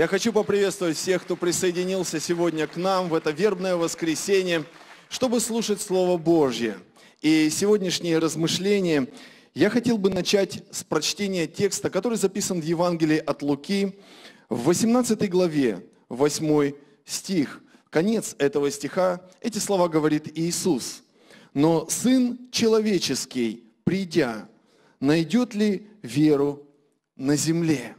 Я хочу поприветствовать всех, кто присоединился сегодня к нам в это вербное воскресенье, чтобы слушать Слово Божье. И сегодняшнее размышление. я хотел бы начать с прочтения текста, который записан в Евангелии от Луки в 18 главе, 8 стих. Конец этого стиха, эти слова говорит Иисус. «Но Сын Человеческий, придя, найдет ли веру на земле?»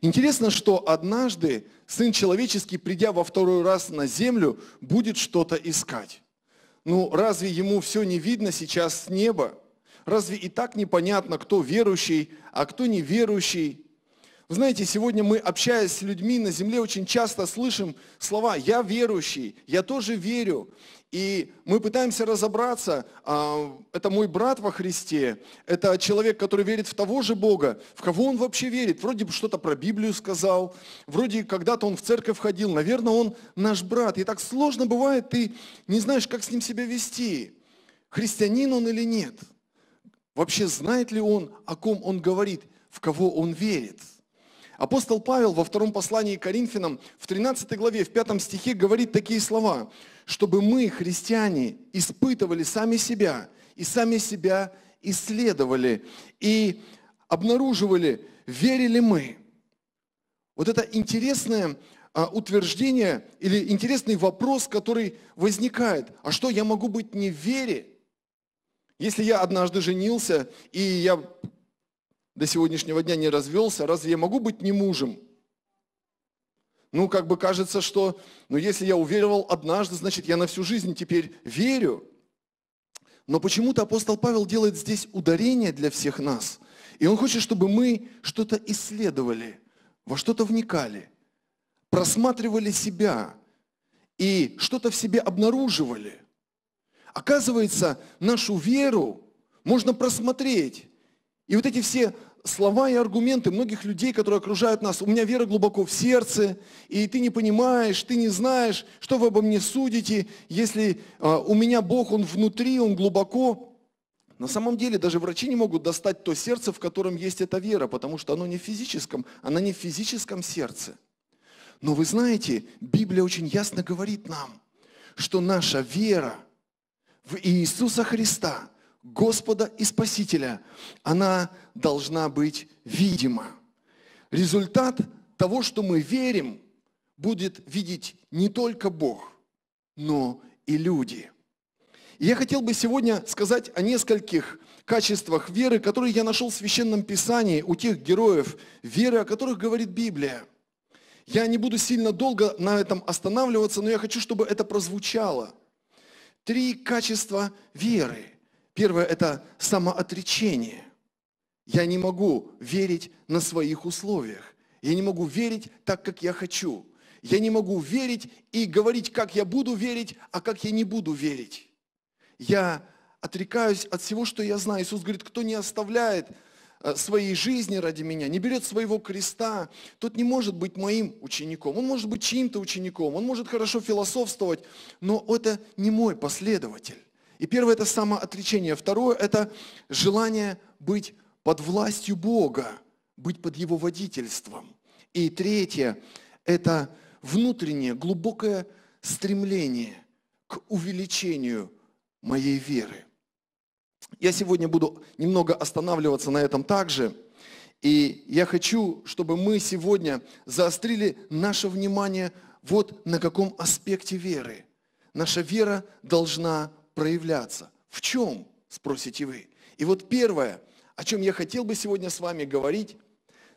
Интересно, что однажды Сын Человеческий, придя во второй раз на землю, будет что-то искать. Ну, разве ему все не видно сейчас с неба? Разве и так непонятно, кто верующий, а кто неверующий? Вы знаете, сегодня мы, общаясь с людьми на земле, очень часто слышим слова «я верующий», «я тоже верю», и мы пытаемся разобраться, а, это мой брат во Христе, это человек, который верит в того же Бога, в кого он вообще верит. Вроде бы что-то про Библию сказал, вроде когда-то он в церковь ходил, наверное, он наш брат. И так сложно бывает, ты не знаешь, как с ним себя вести, христианин он или нет. Вообще знает ли он, о ком он говорит, в кого он верит. Апостол Павел во втором послании к Коринфянам в 13 главе, в 5 стихе говорит такие слова – чтобы мы, христиане, испытывали сами себя и сами себя исследовали и обнаруживали, верили мы. Вот это интересное а, утверждение или интересный вопрос, который возникает. А что, я могу быть не в вере? Если я однажды женился, и я до сегодняшнего дня не развелся, разве я могу быть не мужем? ну, как бы кажется, что, ну, если я уверовал однажды, значит, я на всю жизнь теперь верю. Но почему-то апостол Павел делает здесь ударение для всех нас. И он хочет, чтобы мы что-то исследовали, во что-то вникали, просматривали себя и что-то в себе обнаруживали. Оказывается, нашу веру можно просмотреть. И вот эти все слова и аргументы многих людей, которые окружают нас. У меня вера глубоко в сердце, и ты не понимаешь, ты не знаешь, что вы обо мне судите, если а, у меня Бог, Он внутри, Он глубоко. На самом деле даже врачи не могут достать то сердце, в котором есть эта вера, потому что оно не в физическом, она не в физическом сердце. Но вы знаете, Библия очень ясно говорит нам, что наша вера в Иисуса Христа – Господа и Спасителя, она должна быть видима. Результат того, что мы верим, будет видеть не только Бог, но и люди. И я хотел бы сегодня сказать о нескольких качествах веры, которые я нашел в Священном Писании у тех героев веры, о которых говорит Библия. Я не буду сильно долго на этом останавливаться, но я хочу, чтобы это прозвучало. Три качества веры – Первое – это самоотречение. Я не могу верить на своих условиях. Я не могу верить так, как я хочу. Я не могу верить и говорить, как я буду верить, а как я не буду верить. Я отрекаюсь от всего, что я знаю. Иисус говорит, кто не оставляет э, своей жизни ради меня, не берет своего креста, тот не может быть моим учеником. Он может быть чьим-то учеником, он может хорошо философствовать, но это не мой последователь. И первое – это самоотречение. Второе – это желание быть под властью Бога, быть под Его водительством. И третье – это внутреннее, глубокое стремление к увеличению моей веры. Я сегодня буду немного останавливаться на этом также. И я хочу, чтобы мы сегодня заострили наше внимание вот на каком аспекте веры. Наша вера должна проявляться. В чем, спросите вы? И вот первое, о чем я хотел бы сегодня с вами говорить,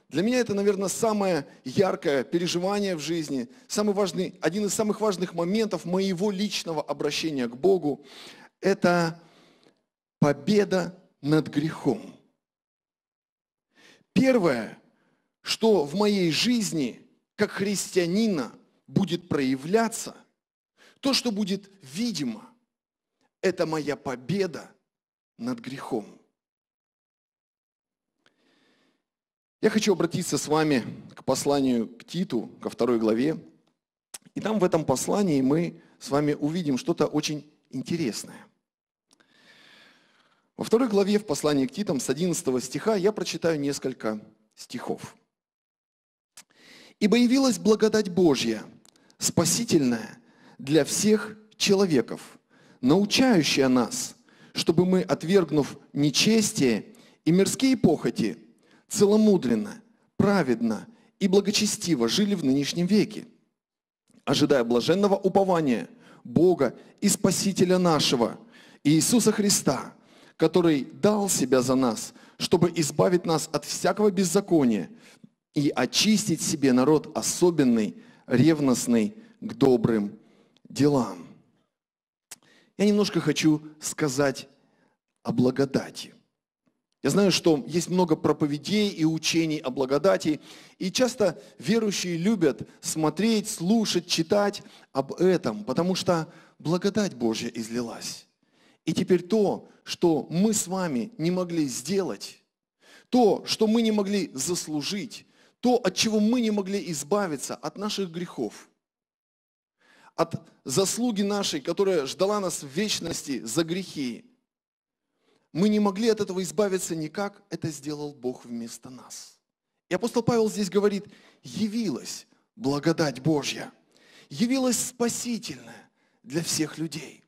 для меня это, наверное, самое яркое переживание в жизни, самый важный, один из самых важных моментов моего личного обращения к Богу – это победа над грехом. Первое, что в моей жизни, как христианина, будет проявляться, то, что будет видимо, это моя победа над грехом. Я хочу обратиться с вами к посланию к Титу, ко второй главе. И там в этом послании мы с вами увидим что-то очень интересное. Во второй главе в послании к Титам с 11 стиха я прочитаю несколько стихов. «Ибо явилась благодать Божья, спасительная для всех человеков, научающая нас, чтобы мы, отвергнув нечестие и мирские похоти, целомудренно, праведно и благочестиво жили в нынешнем веке, ожидая блаженного упования Бога и Спасителя нашего, Иисуса Христа, который дал Себя за нас, чтобы избавить нас от всякого беззакония и очистить себе народ особенный, ревностный к добрым делам я немножко хочу сказать о благодати. Я знаю, что есть много проповедей и учений о благодати, и часто верующие любят смотреть, слушать, читать об этом, потому что благодать Божья излилась. И теперь то, что мы с вами не могли сделать, то, что мы не могли заслужить, то, от чего мы не могли избавиться, от наших грехов – от заслуги нашей, которая ждала нас в вечности за грехи. Мы не могли от этого избавиться никак, это сделал Бог вместо нас. И апостол Павел здесь говорит, явилась благодать Божья, явилась спасительная для всех людей.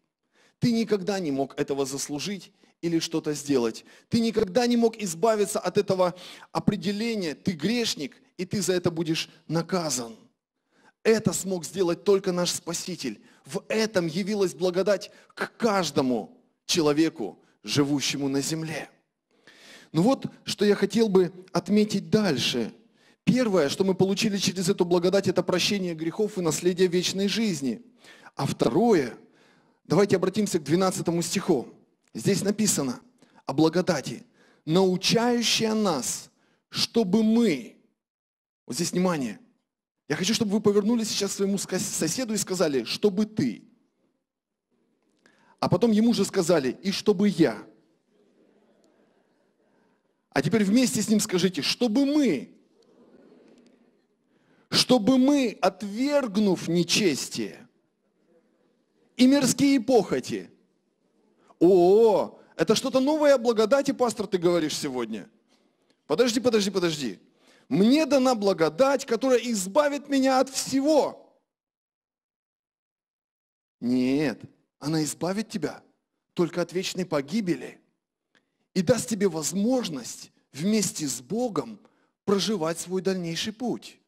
Ты никогда не мог этого заслужить или что-то сделать. Ты никогда не мог избавиться от этого определения, ты грешник, и ты за это будешь наказан. Это смог сделать только наш Спаситель. В этом явилась благодать к каждому человеку, живущему на земле. Ну вот, что я хотел бы отметить дальше. Первое, что мы получили через эту благодать, это прощение грехов и наследие вечной жизни. А второе, давайте обратимся к 12 стиху. Здесь написано о благодати, научающая нас, чтобы мы, вот здесь внимание, я хочу, чтобы вы повернулись сейчас к своему соседу и сказали, чтобы ты. А потом ему же сказали, и чтобы я. А теперь вместе с ним скажите, чтобы мы, чтобы мы, отвергнув нечестие и мирские похоти, о, это что-то новое о благодати, пастор, ты говоришь сегодня. Подожди, подожди, подожди. Мне дана благодать, которая избавит меня от всего. Нет, она избавит тебя только от вечной погибели и даст тебе возможность вместе с Богом проживать свой дальнейший путь.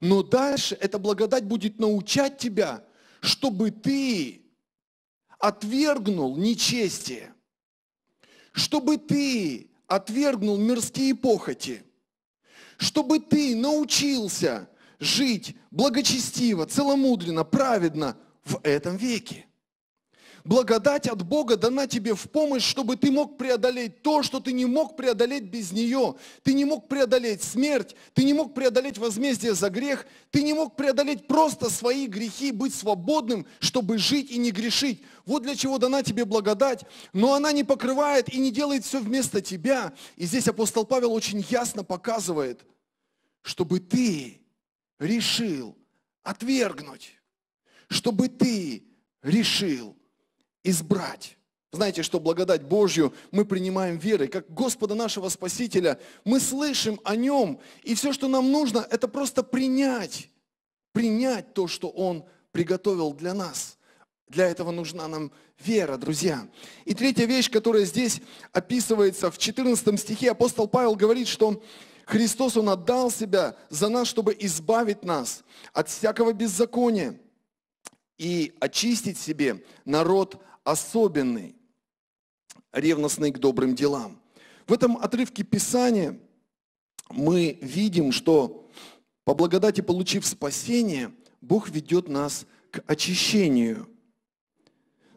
Но дальше эта благодать будет научать тебя, чтобы ты отвергнул нечестие, чтобы ты отвергнул мирские похоти – чтобы ты научился жить благочестиво, целомудренно, праведно в этом веке. Благодать от Бога дана тебе в помощь, чтобы ты мог преодолеть то, что ты не мог преодолеть без нее. Ты не мог преодолеть смерть, ты не мог преодолеть возмездие за грех, ты не мог преодолеть просто свои грехи, быть свободным, чтобы жить и не грешить. Вот для чего дана тебе благодать, но она не покрывает и не делает все вместо тебя. И здесь апостол Павел очень ясно показывает, чтобы ты решил отвергнуть, чтобы ты решил избрать. Знаете, что благодать Божью мы принимаем верой, как Господа нашего Спасителя. Мы слышим о Нем, и все, что нам нужно, это просто принять. Принять то, что Он приготовил для нас. Для этого нужна нам вера, друзья. И третья вещь, которая здесь описывается в 14 стихе, апостол Павел говорит, что Христос, Он отдал Себя за нас, чтобы избавить нас от всякого беззакония и очистить себе народ особенный, ревностный к добрым делам. В этом отрывке Писания мы видим, что по благодати получив спасение, Бог ведет нас к очищению.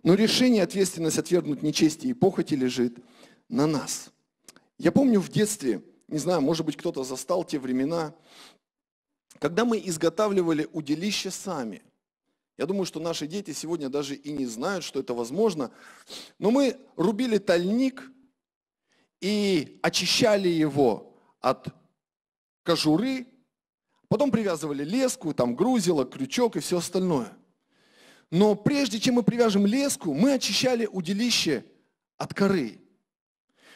Но решение, ответственность отвергнуть нечестие и похоти лежит на нас. Я помню в детстве, не знаю, может быть, кто-то застал те времена, когда мы изготавливали удилище сами – я думаю, что наши дети сегодня даже и не знают, что это возможно. Но мы рубили тальник и очищали его от кожуры, потом привязывали леску, там грузило, крючок и все остальное. Но прежде чем мы привяжем леску, мы очищали удилище от коры.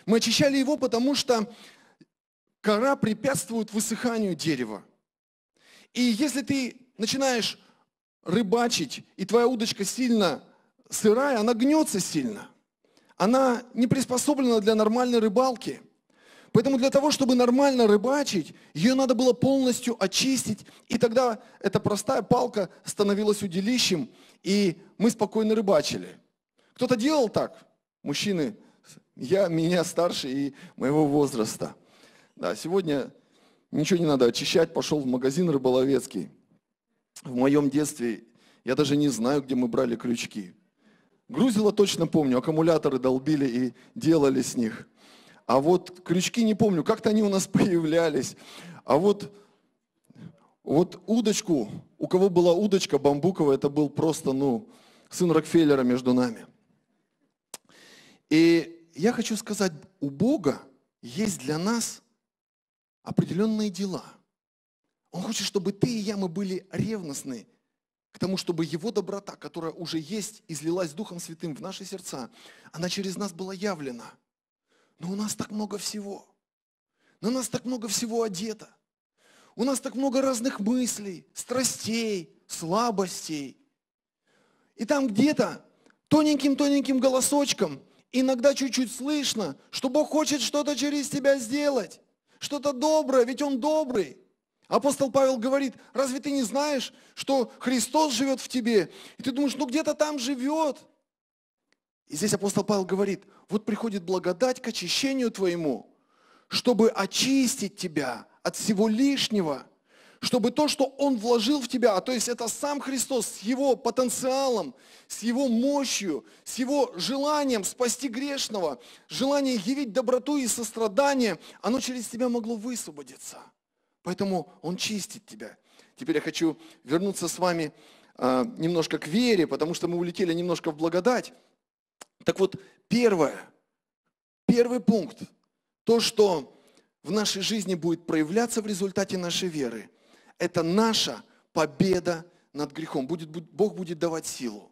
Мы очищали его, потому что кора препятствует высыханию дерева. И если ты начинаешь рыбачить, и твоя удочка сильно сырая, она гнется сильно. Она не приспособлена для нормальной рыбалки. Поэтому для того, чтобы нормально рыбачить, ее надо было полностью очистить, и тогда эта простая палка становилась удилищем, и мы спокойно рыбачили. Кто-то делал так? Мужчины, я, меня старше и моего возраста. Да, сегодня ничего не надо очищать, пошел в магазин рыболовецкий, в моем детстве, я даже не знаю, где мы брали крючки. Грузило точно помню, аккумуляторы долбили и делали с них. А вот крючки не помню, как-то они у нас появлялись. А вот, вот удочку, у кого была удочка бамбуковая, это был просто, ну, сын Рокфеллера между нами. И я хочу сказать, у Бога есть для нас определенные дела – он хочет, чтобы ты и я, мы были ревностны к тому, чтобы Его доброта, которая уже есть, излилась Духом Святым в наши сердца, она через нас была явлена. Но у нас так много всего. На нас так много всего одето. У нас так много разных мыслей, страстей, слабостей. И там где-то тоненьким-тоненьким голосочком иногда чуть-чуть слышно, что Бог хочет что-то через тебя сделать, что-то доброе, ведь Он добрый. Апостол Павел говорит, разве ты не знаешь, что Христос живет в тебе? И ты думаешь, ну где-то там живет. И здесь апостол Павел говорит, вот приходит благодать к очищению твоему, чтобы очистить тебя от всего лишнего, чтобы то, что Он вложил в тебя, а то есть это сам Христос с Его потенциалом, с Его мощью, с Его желанием спасти грешного, желание явить доброту и сострадание, оно через тебя могло высвободиться – Поэтому Он чистит тебя. Теперь я хочу вернуться с вами э, немножко к вере, потому что мы улетели немножко в благодать. Так вот, первое, первый пункт, то, что в нашей жизни будет проявляться в результате нашей веры, это наша победа над грехом. Будет, Бог будет давать силу.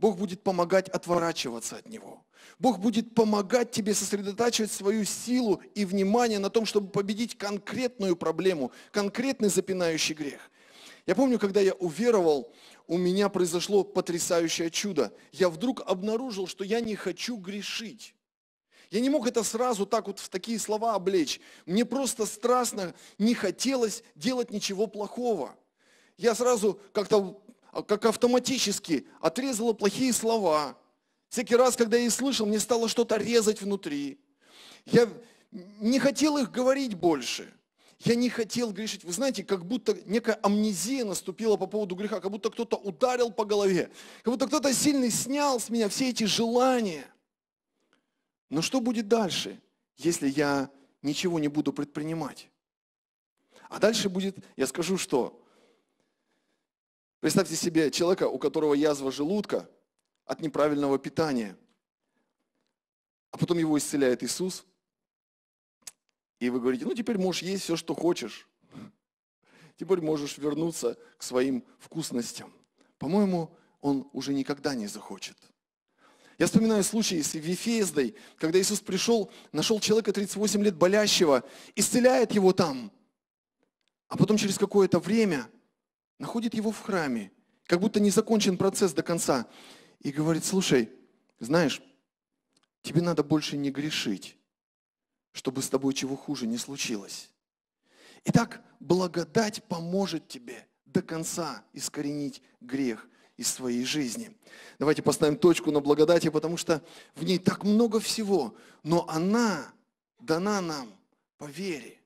Бог будет помогать отворачиваться от него. Бог будет помогать тебе сосредотачивать свою силу и внимание на том, чтобы победить конкретную проблему, конкретный запинающий грех. Я помню, когда я уверовал, у меня произошло потрясающее чудо. Я вдруг обнаружил, что я не хочу грешить. Я не мог это сразу так вот в такие слова облечь. Мне просто страстно не хотелось делать ничего плохого. Я сразу как-то а как автоматически отрезала плохие слова. Всякий раз, когда я их слышал, мне стало что-то резать внутри. Я не хотел их говорить больше. Я не хотел грешить. Вы знаете, как будто некая амнезия наступила по поводу греха, как будто кто-то ударил по голове, как будто кто-то сильный снял с меня все эти желания. Но что будет дальше, если я ничего не буду предпринимать? А дальше будет, я скажу, что Представьте себе человека, у которого язва желудка от неправильного питания. А потом его исцеляет Иисус. И вы говорите, ну теперь можешь есть все, что хочешь. Теперь можешь вернуться к своим вкусностям. По-моему, он уже никогда не захочет. Я вспоминаю случай с Вифездой, когда Иисус пришел, нашел человека 38 лет болящего, исцеляет его там. А потом через какое-то время – находит его в храме, как будто не закончен процесс до конца, и говорит, слушай, знаешь, тебе надо больше не грешить, чтобы с тобой чего хуже не случилось. Итак, благодать поможет тебе до конца искоренить грех из своей жизни. Давайте поставим точку на благодати, потому что в ней так много всего, но она дана нам по вере.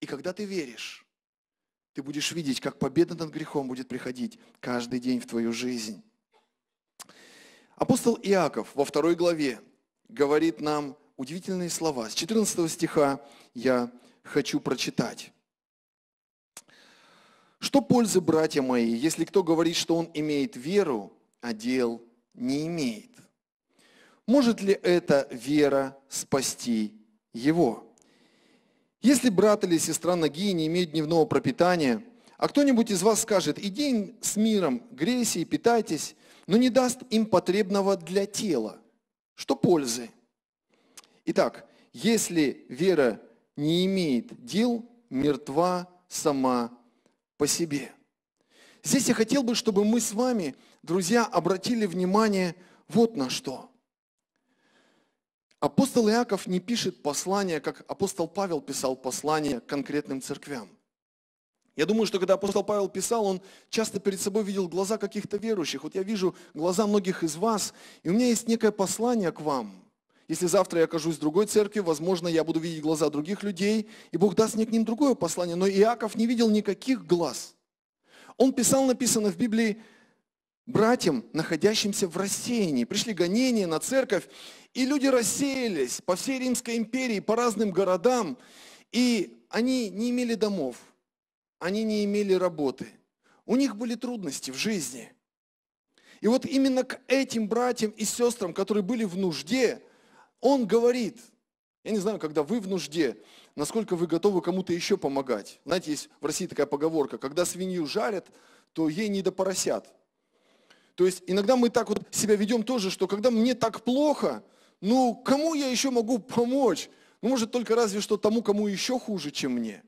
И когда ты веришь, ты будешь видеть, как победа над грехом будет приходить каждый день в твою жизнь. Апостол Иаков во второй главе говорит нам удивительные слова. С 14 стиха я хочу прочитать. «Что пользы, братья мои, если кто говорит, что он имеет веру, а дел не имеет? Может ли эта вера спасти его?» Если брат или сестра ноги не имеют дневного пропитания, а кто-нибудь из вас скажет, иди с миром, грейся и питайтесь, но не даст им потребного для тела, что пользы. Итак, если вера не имеет дел, мертва сама по себе. Здесь я хотел бы, чтобы мы с вами, друзья, обратили внимание вот на что – Апостол Иаков не пишет послания, как апостол Павел писал послания конкретным церквям. Я думаю, что когда апостол Павел писал, он часто перед собой видел глаза каких-то верующих. Вот я вижу глаза многих из вас, и у меня есть некое послание к вам. Если завтра я окажусь в другой церкви, возможно, я буду видеть глаза других людей, и Бог даст мне к ним другое послание. Но Иаков не видел никаких глаз. Он писал, написано в Библии, братьям, находящимся в рассеянии. Пришли гонения на церковь, и люди рассеялись по всей Римской империи, по разным городам, и они не имели домов, они не имели работы. У них были трудности в жизни. И вот именно к этим братьям и сестрам, которые были в нужде, он говорит, я не знаю, когда вы в нужде, насколько вы готовы кому-то еще помогать. Знаете, есть в России такая поговорка, когда свинью жарят, то ей не до поросят. То есть иногда мы так вот себя ведем тоже, что когда мне так плохо, ну кому я еще могу помочь? Ну, может, только разве что тому, кому еще хуже, чем мне.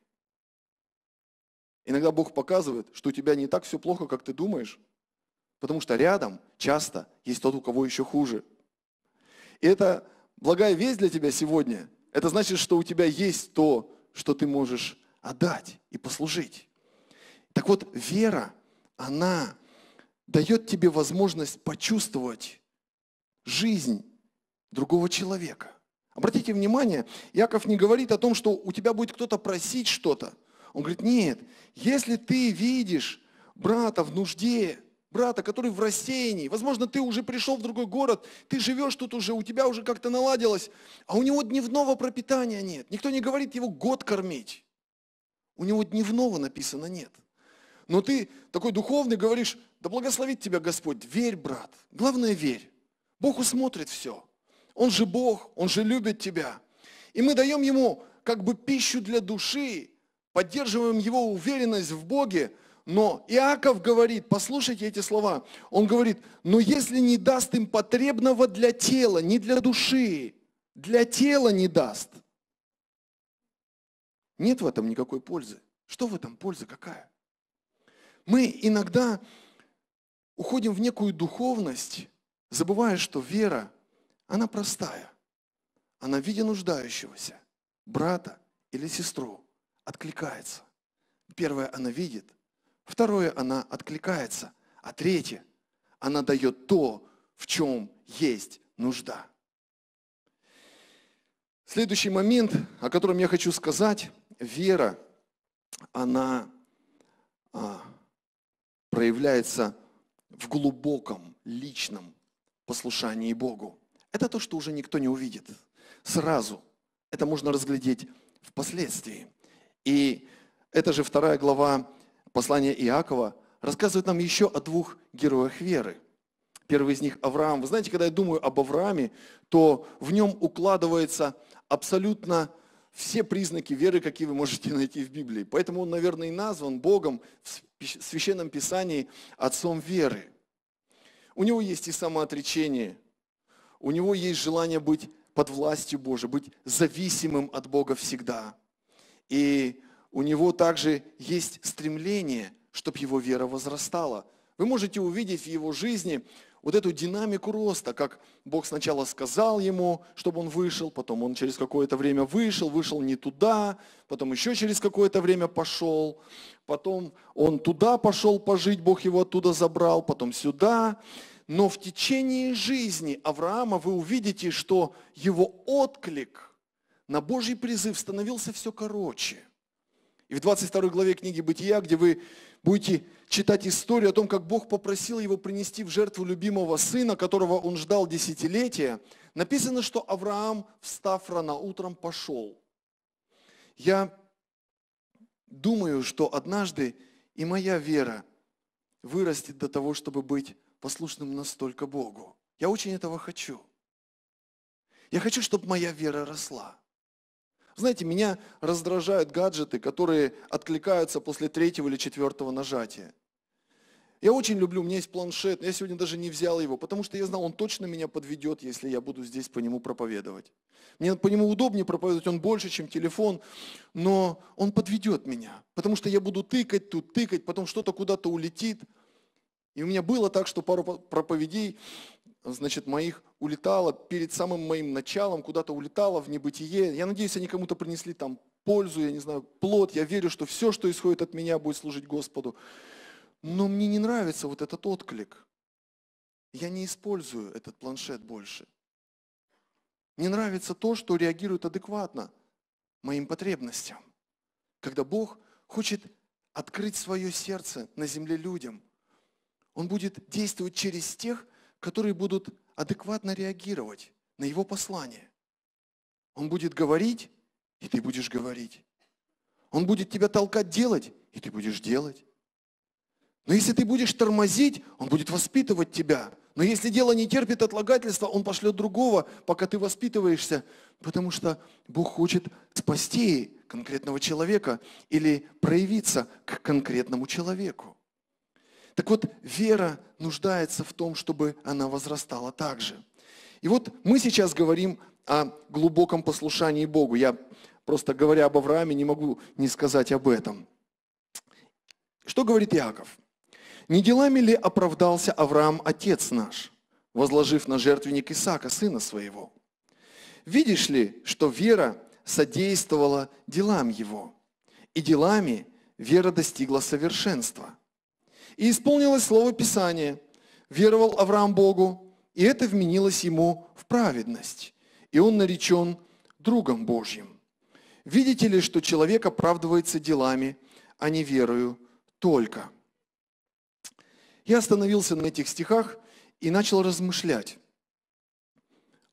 Иногда Бог показывает, что у тебя не так все плохо, как ты думаешь, потому что рядом часто есть тот, у кого еще хуже. И это благая весть для тебя сегодня. Это значит, что у тебя есть то, что ты можешь отдать и послужить. Так вот, вера, она дает тебе возможность почувствовать жизнь другого человека. Обратите внимание, Яков не говорит о том, что у тебя будет кто-то просить что-то. Он говорит, нет, если ты видишь брата в нужде, брата, который в растении, возможно, ты уже пришел в другой город, ты живешь тут уже, у тебя уже как-то наладилось, а у него дневного пропитания нет. Никто не говорит его год кормить. У него дневного написано нет. Но ты такой духовный говоришь, да благословит тебя Господь, верь, брат. Главное, верь. Бог усмотрит все. Он же Бог, Он же любит тебя. И мы даем Ему как бы пищу для души, поддерживаем Его уверенность в Боге. Но Иаков говорит, послушайте эти слова, он говорит, но если не даст им потребного для тела, не для души, для тела не даст. Нет в этом никакой пользы. Что в этом польза какая? Мы иногда уходим в некую духовность, забывая, что вера она простая. Она, видя нуждающегося, брата или сестру, откликается. Первое, она видит. Второе, она откликается. А третье, она дает то, в чем есть нужда. Следующий момент, о котором я хочу сказать, вера, она а, проявляется в глубоком личном послушании Богу. Это то, что уже никто не увидит сразу. Это можно разглядеть впоследствии. И это же вторая глава послания Иакова рассказывает нам еще о двух героях веры. Первый из них Авраам. Вы знаете, когда я думаю об Аврааме, то в нем укладывается абсолютно все признаки веры, какие вы можете найти в Библии. Поэтому он, наверное, и назван Богом в Священном Писании отцом веры. У него есть и самоотречение, у него есть желание быть под властью Божией, быть зависимым от Бога всегда. И у него также есть стремление, чтобы его вера возрастала. Вы можете увидеть в его жизни вот эту динамику роста, как Бог сначала сказал ему, чтобы он вышел, потом он через какое-то время вышел, вышел не туда, потом еще через какое-то время пошел, потом он туда пошел пожить, Бог его оттуда забрал, потом сюда. Но в течение жизни Авраама вы увидите, что его отклик на Божий призыв становился все короче. И в 22 главе книги «Бытия», где вы будете читать историю о том, как Бог попросил его принести в жертву любимого сына, которого он ждал десятилетия, написано, что Авраам, встав рано утром, пошел. Я думаю, что однажды и моя вера вырастет до того, чтобы быть послушным настолько Богу. Я очень этого хочу. Я хочу, чтобы моя вера росла. Знаете, меня раздражают гаджеты, которые откликаются после третьего или четвертого нажатия. Я очень люблю, у меня есть планшет, но я сегодня даже не взял его, потому что я знал, он точно меня подведет, если я буду здесь по нему проповедовать. Мне по нему удобнее проповедовать, он больше, чем телефон, но он подведет меня, потому что я буду тыкать тут, тыкать, потом что-то куда-то улетит – и у меня было так, что пару проповедей, значит, моих улетало перед самым моим началом, куда-то улетало в небытие. Я надеюсь, они кому-то принесли там пользу, я не знаю, плод. Я верю, что все, что исходит от меня, будет служить Господу. Но мне не нравится вот этот отклик. Я не использую этот планшет больше. Мне нравится то, что реагирует адекватно моим потребностям. Когда Бог хочет открыть свое сердце на земле людям – он будет действовать через тех, которые будут адекватно реагировать на его послание. Он будет говорить, и ты будешь говорить. Он будет тебя толкать делать, и ты будешь делать. Но если ты будешь тормозить, он будет воспитывать тебя. Но если дело не терпит отлагательства, он пошлет другого, пока ты воспитываешься, потому что Бог хочет спасти конкретного человека или проявиться к конкретному человеку. Так вот, вера нуждается в том, чтобы она возрастала также. И вот мы сейчас говорим о глубоком послушании Богу. Я просто говоря об Аврааме не могу не сказать об этом. Что говорит Иаков? «Не делами ли оправдался Авраам, отец наш, возложив на жертвенник Исаака, сына своего? Видишь ли, что вера содействовала делам его, и делами вера достигла совершенства?» И исполнилось слово Писания. Веровал Авраам Богу, и это вменилось ему в праведность. И он наречен другом Божьим. Видите ли, что человек оправдывается делами, а не верою только. Я остановился на этих стихах и начал размышлять.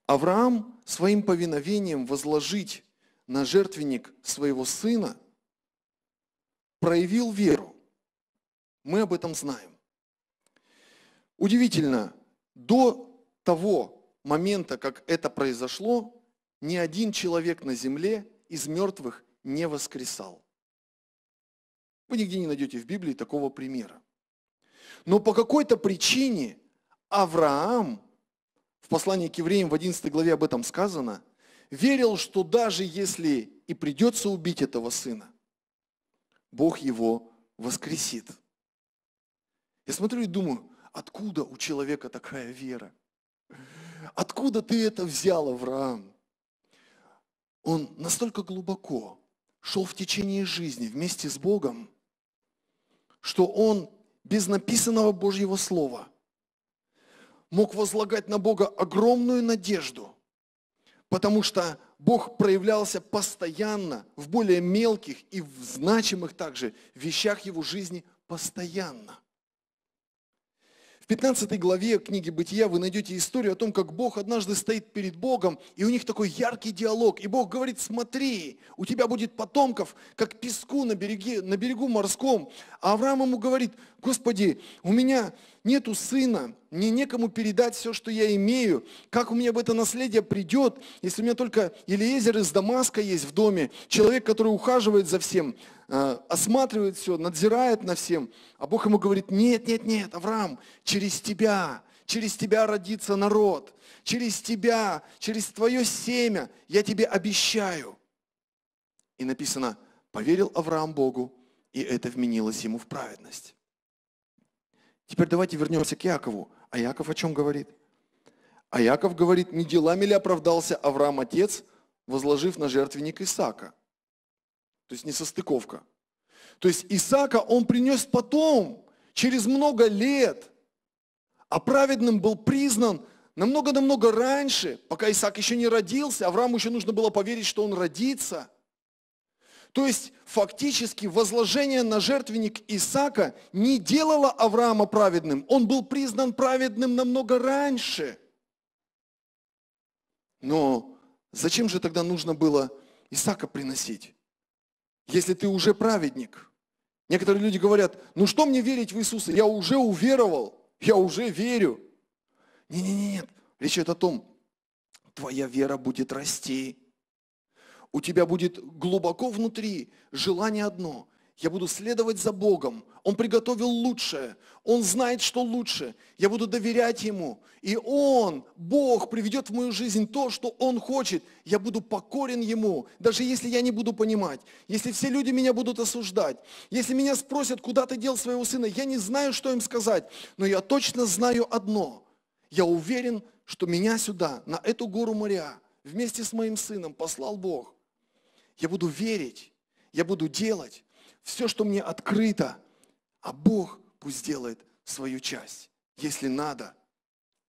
Авраам своим повиновением возложить на жертвенник своего сына проявил веру. Мы об этом знаем. Удивительно, до того момента, как это произошло, ни один человек на земле из мертвых не воскресал. Вы нигде не найдете в Библии такого примера. Но по какой-то причине Авраам, в послании к евреям в 11 главе об этом сказано, верил, что даже если и придется убить этого сына, Бог его воскресит. Я смотрю и думаю, откуда у человека такая вера? Откуда ты это взял, Авраам? Он настолько глубоко шел в течение жизни вместе с Богом, что он без написанного Божьего Слова мог возлагать на Бога огромную надежду, потому что Бог проявлялся постоянно в более мелких и в значимых также вещах его жизни постоянно – 15 главе книги «Бытия» вы найдете историю о том, как Бог однажды стоит перед Богом, и у них такой яркий диалог. И Бог говорит, смотри, у тебя будет потомков, как песку на, береге, на берегу морском. А Авраам ему говорит, Господи, у меня нету сына, мне некому передать все, что я имею, как у меня в это наследие придет, если у меня только Елиезер из Дамаска есть в доме, человек, который ухаживает за всем, э, осматривает все, надзирает на всем, а Бог ему говорит, нет, нет, нет, Авраам, через тебя, через тебя родится народ, через тебя, через твое семя, я тебе обещаю. И написано, поверил Авраам Богу, и это вменилось ему в праведность. Теперь давайте вернемся к Якову. А Яков о чем говорит? А Яков говорит, не делами ли оправдался Авраам отец, возложив на жертвенник Исаака? То есть не состыковка. То есть Исаака он принес потом, через много лет, а праведным был признан намного-намного раньше, пока Исаак еще не родился, Аврааму еще нужно было поверить, что он родится – то есть фактически возложение на жертвенник Исаака не делало Авраама праведным. Он был признан праведным намного раньше. Но зачем же тогда нужно было Исаака приносить, если ты уже праведник? Некоторые люди говорят, ну что мне верить в Иисуса? Я уже уверовал, я уже верю. Не-не-не, речь идет о том, твоя вера будет расти у тебя будет глубоко внутри желание одно. Я буду следовать за Богом. Он приготовил лучшее. Он знает, что лучше. Я буду доверять Ему. И Он, Бог, приведет в мою жизнь то, что Он хочет. Я буду покорен Ему, даже если я не буду понимать. Если все люди меня будут осуждать. Если меня спросят, куда ты дел своего сына, я не знаю, что им сказать. Но я точно знаю одно. Я уверен, что меня сюда, на эту гору моря, вместе с моим сыном послал Бог. Я буду верить, я буду делать все, что мне открыто, а Бог пусть делает свою часть. Если надо,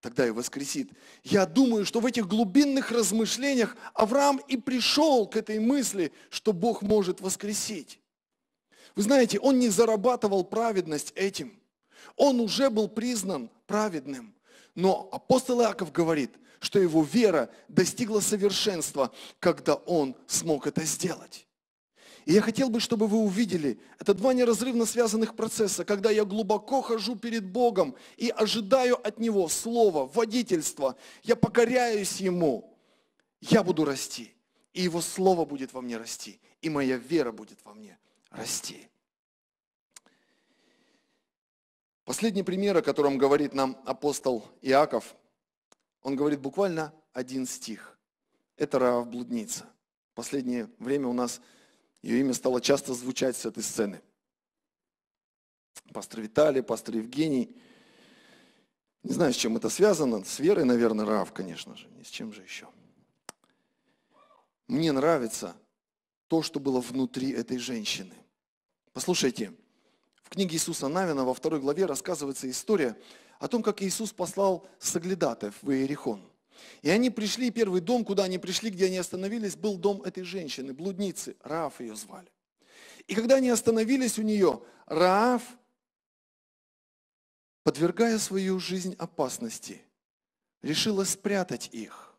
тогда и воскресит. Я думаю, что в этих глубинных размышлениях Авраам и пришел к этой мысли, что Бог может воскресить. Вы знаете, он не зарабатывал праведность этим. Он уже был признан праведным. Но апостол Иаков говорит, что его вера достигла совершенства, когда он смог это сделать. И я хотел бы, чтобы вы увидели, это два неразрывно связанных процесса, когда я глубоко хожу перед Богом и ожидаю от Него слова, водительства, я покоряюсь Ему, я буду расти, и Его Слово будет во мне расти, и моя вера будет во мне расти. Последний пример, о котором говорит нам апостол Иаков, он говорит буквально один стих. Это Раав блудница. В последнее время у нас ее имя стало часто звучать с этой сцены. Пастор Виталий, пастор Евгений. Не знаю, с чем это связано. С верой, наверное, Раав, конечно же. Ни с чем же еще. Мне нравится то, что было внутри этой женщины. Послушайте, в книге Иисуса Навина во второй главе рассказывается история, о том, как Иисус послал соглядатов в Иерихон. И они пришли, первый дом, куда они пришли, где они остановились, был дом этой женщины, блудницы, Раав ее звали. И когда они остановились у нее, Раав, подвергая свою жизнь опасности, решила спрятать их.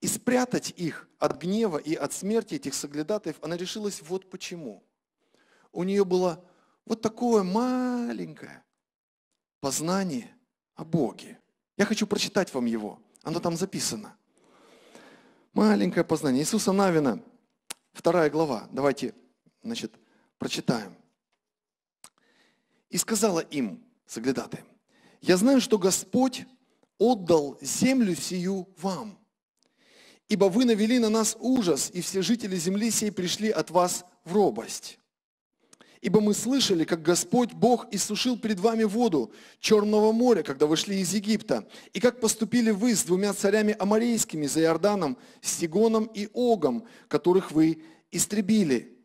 И спрятать их от гнева и от смерти этих соглядатаев она решилась вот почему. У нее было вот такое маленькое, познание о Боге. Я хочу прочитать вам его. Оно там записано. Маленькое познание. Иисуса Навина, вторая глава. Давайте, значит, прочитаем. «И сказала им, соглядатаем, я знаю, что Господь отдал землю сию вам, ибо вы навели на нас ужас, и все жители земли сей пришли от вас в робость. Ибо мы слышали, как Господь Бог иссушил перед вами воду Черного моря, когда вышли из Египта, и как поступили вы с двумя царями аморейскими за Иорданом, Сигоном и Огом, которых вы истребили.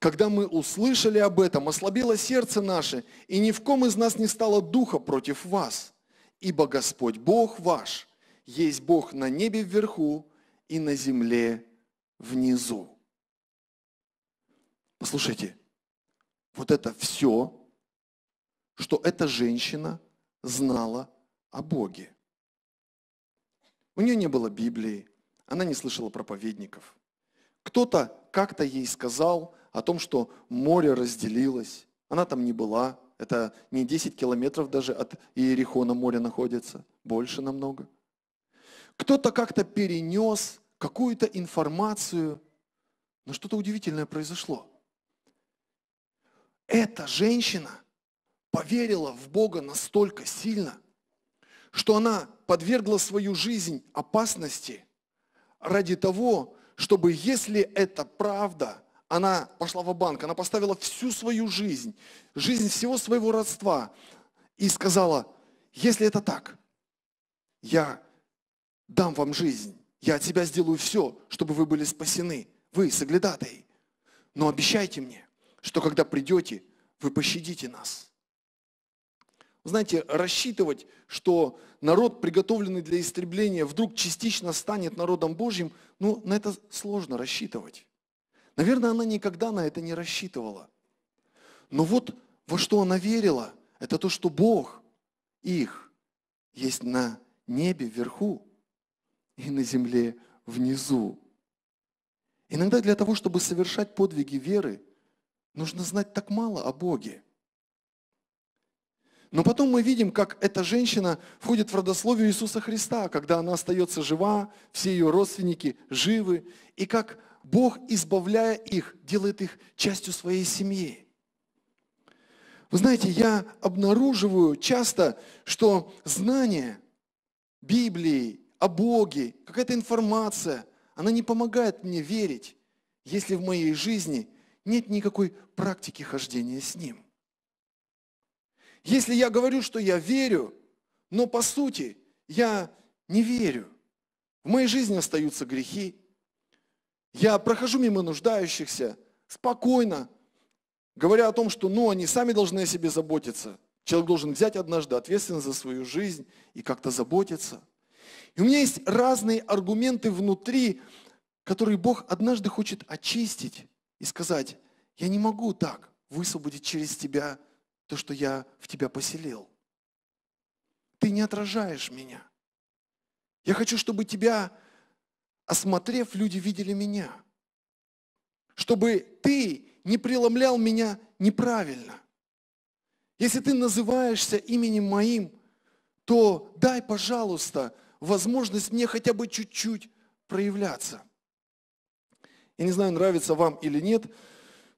Когда мы услышали об этом, ослабело сердце наше, и ни в ком из нас не стало духа против вас. Ибо Господь Бог ваш, есть Бог на небе вверху и на земле внизу. Послушайте, вот это все, что эта женщина знала о Боге. У нее не было Библии, она не слышала проповедников. Кто-то как-то ей сказал о том, что море разделилось. Она там не была. Это не 10 километров даже от Иерихона море находится. Больше намного. Кто-то как-то перенес какую-то информацию, но что-то удивительное произошло – эта женщина поверила в Бога настолько сильно, что она подвергла свою жизнь опасности ради того, чтобы, если это правда, она пошла в банк она поставила всю свою жизнь, жизнь всего своего родства и сказала, если это так, я дам вам жизнь, я от тебя сделаю все, чтобы вы были спасены, вы, соглядатые, но обещайте мне, что когда придете, вы пощадите нас. Знаете, рассчитывать, что народ, приготовленный для истребления, вдруг частично станет народом Божьим, ну, на это сложно рассчитывать. Наверное, она никогда на это не рассчитывала. Но вот во что она верила, это то, что Бог их есть на небе вверху и на земле внизу. Иногда для того, чтобы совершать подвиги веры – Нужно знать так мало о Боге. Но потом мы видим, как эта женщина входит в родословие Иисуса Христа, когда она остается жива, все ее родственники живы, и как Бог, избавляя их, делает их частью своей семьи. Вы знаете, я обнаруживаю часто, что знание Библии, о Боге, какая-то информация, она не помогает мне верить, если в моей жизни нет никакой практики хождения с Ним. Если я говорю, что я верю, но по сути я не верю, в моей жизни остаются грехи, я прохожу мимо нуждающихся спокойно, говоря о том, что ну, они сами должны о себе заботиться. Человек должен взять однажды ответственность за свою жизнь и как-то заботиться. И у меня есть разные аргументы внутри, которые Бог однажды хочет очистить и сказать, я не могу так высвободить через тебя то, что я в тебя поселил. Ты не отражаешь меня. Я хочу, чтобы тебя, осмотрев, люди видели меня. Чтобы ты не преломлял меня неправильно. Если ты называешься именем моим, то дай, пожалуйста, возможность мне хотя бы чуть-чуть проявляться – я не знаю, нравится вам или нет,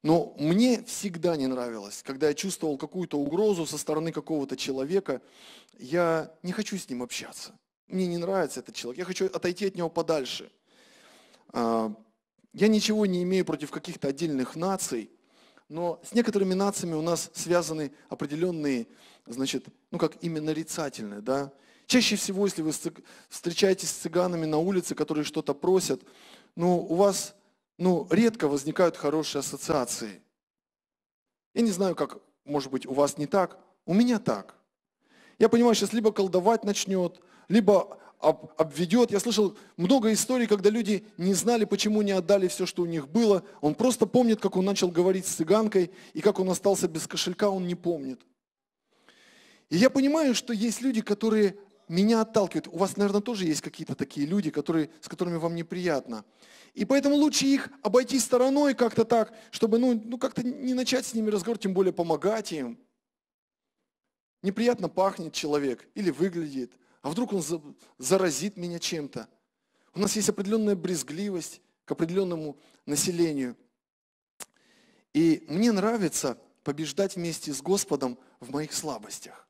но мне всегда не нравилось, когда я чувствовал какую-то угрозу со стороны какого-то человека, я не хочу с ним общаться. Мне не нравится этот человек, я хочу отойти от него подальше. А, я ничего не имею против каких-то отдельных наций, но с некоторыми нациями у нас связаны определенные, значит, ну как именно нарицательное, да. Чаще всего, если вы встречаетесь с цыганами на улице, которые что-то просят, ну у вас ну, редко возникают хорошие ассоциации. Я не знаю, как, может быть, у вас не так, у меня так. Я понимаю, сейчас либо колдовать начнет, либо об, обведет. Я слышал много историй, когда люди не знали, почему не отдали все, что у них было. Он просто помнит, как он начал говорить с цыганкой, и как он остался без кошелька, он не помнит. И я понимаю, что есть люди, которые меня отталкивают. У вас, наверное, тоже есть какие-то такие люди, которые, с которыми вам неприятно. И поэтому лучше их обойти стороной как-то так, чтобы ну, ну как-то не начать с ними разговор, тем более помогать им. Неприятно пахнет человек или выглядит, а вдруг он заразит меня чем-то. У нас есть определенная брезгливость к определенному населению. И мне нравится побеждать вместе с Господом в моих слабостях.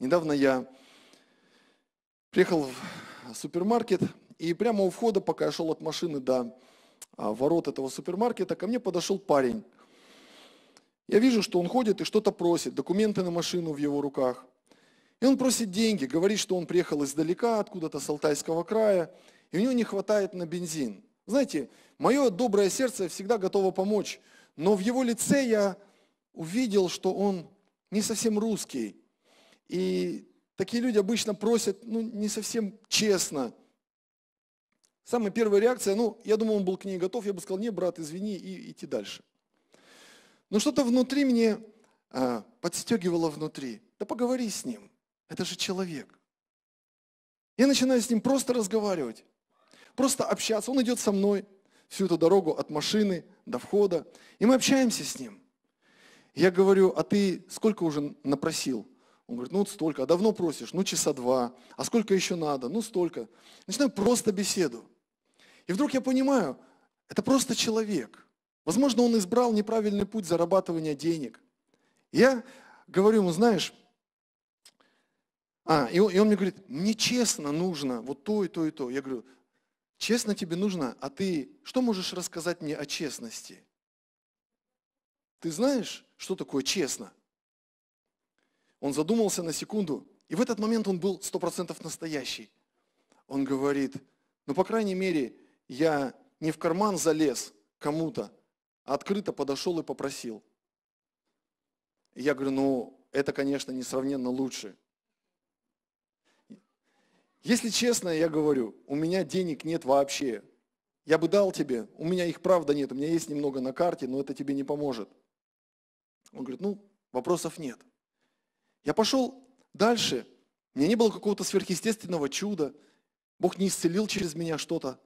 Недавно я Приехал в супермаркет, и прямо у входа, пока я шел от машины до а, ворот этого супермаркета, ко мне подошел парень. Я вижу, что он ходит и что-то просит, документы на машину в его руках. И он просит деньги, говорит, что он приехал издалека, откуда-то с Алтайского края, и у него не хватает на бензин. Знаете, мое доброе сердце всегда готово помочь, но в его лице я увидел, что он не совсем русский. И Такие люди обычно просят, ну, не совсем честно. Самая первая реакция, ну, я думал, он был к ней готов, я бы сказал, нет, брат, извини, и идти дальше. Но что-то внутри мне а, подстегивало внутри. Да поговори с ним, это же человек. Я начинаю с ним просто разговаривать, просто общаться. Он идет со мной всю эту дорогу от машины до входа, и мы общаемся с ним. Я говорю, а ты сколько уже напросил? Он говорит, ну вот столько, а давно просишь? Ну часа два. А сколько еще надо? Ну столько. Начинаю просто беседу. И вдруг я понимаю, это просто человек. Возможно, он избрал неправильный путь зарабатывания денег. Я говорю ему, знаешь, а, и он, и он мне говорит, мне честно нужно вот то и то и то. Я говорю, честно тебе нужно, а ты что можешь рассказать мне о честности? Ты знаешь, что такое честно? Он задумался на секунду, и в этот момент он был 100% настоящий. Он говорит, ну, по крайней мере, я не в карман залез кому-то, а открыто подошел и попросил. я говорю, ну, это, конечно, несравненно лучше. Если честно, я говорю, у меня денег нет вообще. Я бы дал тебе, у меня их правда нет, у меня есть немного на карте, но это тебе не поможет. Он говорит, ну, вопросов нет. Я пошел дальше. У меня не было какого-то сверхъестественного чуда. Бог не исцелил через меня что-то.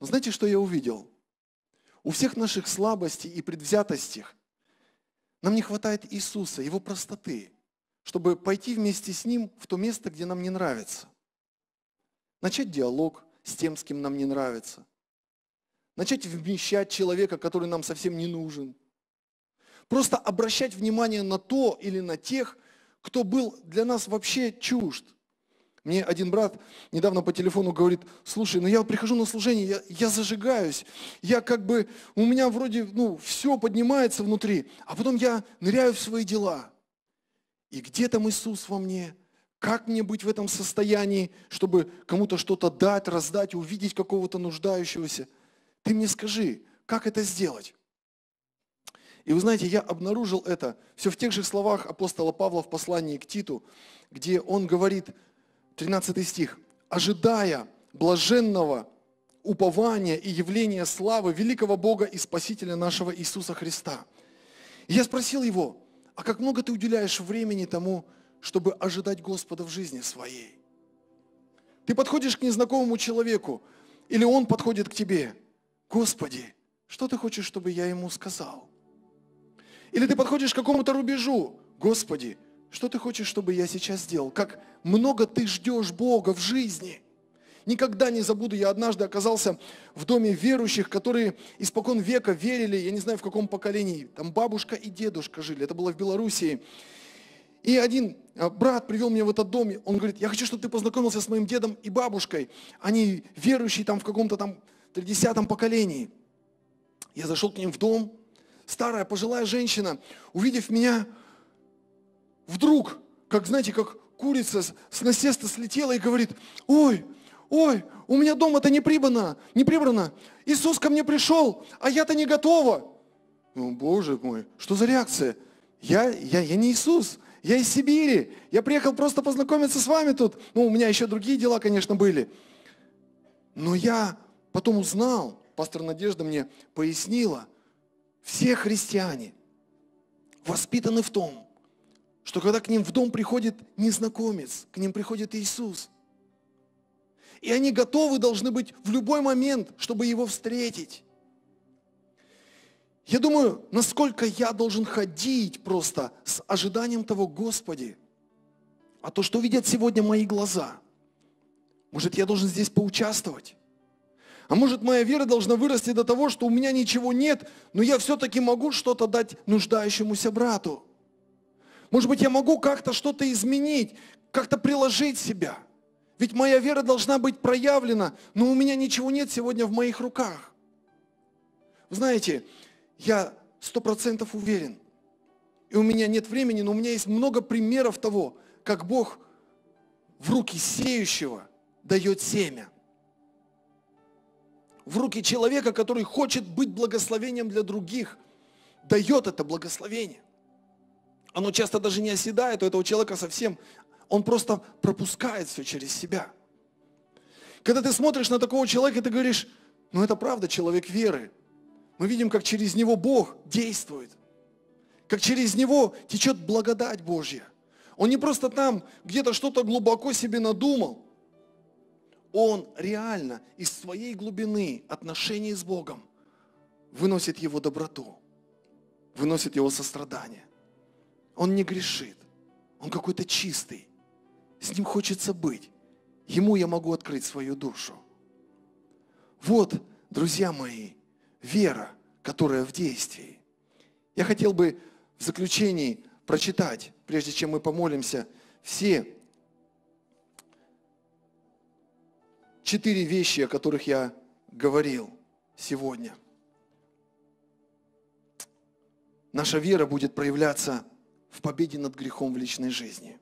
Но знаете, что я увидел? У всех наших слабостей и предвзятостей нам не хватает Иисуса, Его простоты, чтобы пойти вместе с Ним в то место, где нам не нравится. Начать диалог с тем, с кем нам не нравится. Начать вмещать человека, который нам совсем не нужен. Просто обращать внимание на то или на тех, кто был для нас вообще чужд. Мне один брат недавно по телефону говорит, слушай, ну я прихожу на служение, я, я зажигаюсь, я как бы, у меня вроде, ну, все поднимается внутри, а потом я ныряю в свои дела. И где там Иисус во мне? Как мне быть в этом состоянии, чтобы кому-то что-то дать, раздать, увидеть какого-то нуждающегося? Ты мне скажи, как это сделать? И вы знаете, я обнаружил это все в тех же словах апостола Павла в послании к Титу, где он говорит, 13 стих, «Ожидая блаженного упования и явления славы великого Бога и Спасителя нашего Иисуса Христа». И я спросил его, а как много ты уделяешь времени тому, чтобы ожидать Господа в жизни своей? Ты подходишь к незнакомому человеку, или он подходит к тебе. Господи, что ты хочешь, чтобы я ему сказал? Или ты подходишь к какому-то рубежу. Господи, что ты хочешь, чтобы я сейчас сделал? Как много ты ждешь Бога в жизни? Никогда не забуду, я однажды оказался в доме верующих, которые испокон века верили, я не знаю в каком поколении, там бабушка и дедушка жили, это было в Белоруссии. И один а, брат привел меня в этот дом, он говорит, я хочу, чтобы ты познакомился с моим дедом и бабушкой. Они верующие там в каком-то там 30-м поколении. Я зашел к ним в дом, старая пожилая женщина, увидев меня, вдруг, как, знаете, как курица с насеста слетела и говорит, ой, ой, у меня дома-то не прибрано, не прибрано. Иисус ко мне пришел, а я-то не готова. Ну, Боже мой, что за реакция? Я, я, я не Иисус, я из Сибири, я приехал просто познакомиться с вами тут. Ну, у меня еще другие дела, конечно, были. Но я потом узнал, пастор Надежда мне пояснила, все христиане воспитаны в том, что когда к ним в дом приходит незнакомец, к ним приходит Иисус. И они готовы должны быть в любой момент, чтобы его встретить. Я думаю, насколько я должен ходить просто с ожиданием того, Господи, а то, что видят сегодня мои глаза, может, я должен здесь поучаствовать? А может моя вера должна вырасти до того, что у меня ничего нет, но я все-таки могу что-то дать нуждающемуся брату. Может быть, я могу как-то что-то изменить, как-то приложить себя. Ведь моя вера должна быть проявлена, но у меня ничего нет сегодня в моих руках. Вы знаете, я сто процентов уверен, и у меня нет времени, но у меня есть много примеров того, как Бог в руки сеющего дает семя в руки человека, который хочет быть благословением для других, дает это благословение. Оно часто даже не оседает у этого человека совсем. Он просто пропускает все через себя. Когда ты смотришь на такого человека, ты говоришь, ну это правда человек веры. Мы видим, как через него Бог действует, как через него течет благодать Божья. Он не просто там где-то что-то глубоко себе надумал, он реально из своей глубины отношений с Богом выносит его доброту, выносит его сострадание. Он не грешит, он какой-то чистый, с ним хочется быть. Ему я могу открыть свою душу. Вот, друзья мои, вера, которая в действии. Я хотел бы в заключении прочитать, прежде чем мы помолимся, все четыре вещи, о которых я говорил сегодня. Наша вера будет проявляться в победе над грехом в личной жизни.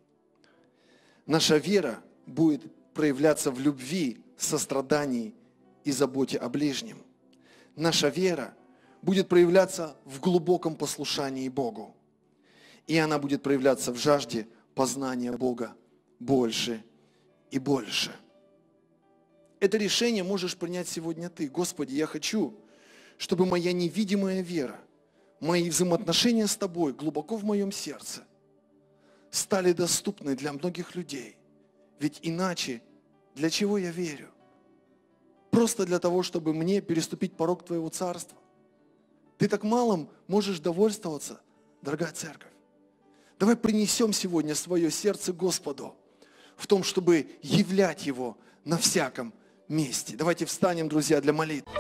Наша вера будет проявляться в любви, сострадании и заботе о ближнем. Наша вера будет проявляться в глубоком послушании Богу. И она будет проявляться в жажде познания Бога больше и больше. Это решение можешь принять сегодня ты. Господи, я хочу, чтобы моя невидимая вера, мои взаимоотношения с тобой глубоко в моем сердце стали доступны для многих людей. Ведь иначе для чего я верю? Просто для того, чтобы мне переступить порог твоего царства. Ты так малым можешь довольствоваться, дорогая церковь. Давай принесем сегодня свое сердце Господу в том, чтобы являть его на всяком месте. Давайте встанем, друзья, для молитвы.